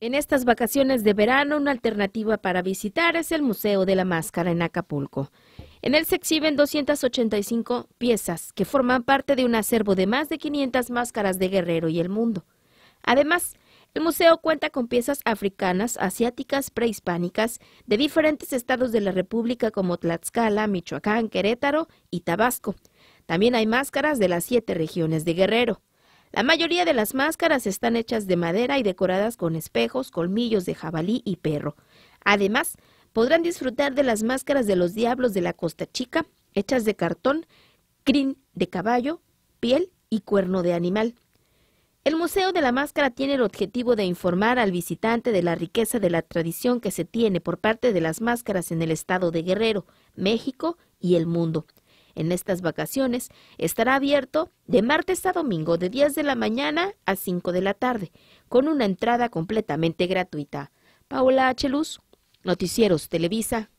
En estas vacaciones de verano, una alternativa para visitar es el Museo de la Máscara en Acapulco. En él se exhiben 285 piezas que forman parte de un acervo de más de 500 máscaras de guerrero y el mundo. Además, el museo cuenta con piezas africanas, asiáticas, prehispánicas de diferentes estados de la República como Tlaxcala, Michoacán, Querétaro y Tabasco. También hay máscaras de las siete regiones de Guerrero. La mayoría de las máscaras están hechas de madera y decoradas con espejos, colmillos de jabalí y perro. Además, podrán disfrutar de las máscaras de los diablos de la Costa Chica, hechas de cartón, crin de caballo, piel y cuerno de animal. El Museo de la Máscara tiene el objetivo de informar al visitante de la riqueza de la tradición que se tiene por parte de las máscaras en el estado de Guerrero, México y el mundo en estas vacaciones estará abierto de martes a domingo de 10 de la mañana a 5 de la tarde, con una entrada completamente gratuita. Paola H. Luz, Noticieros Televisa.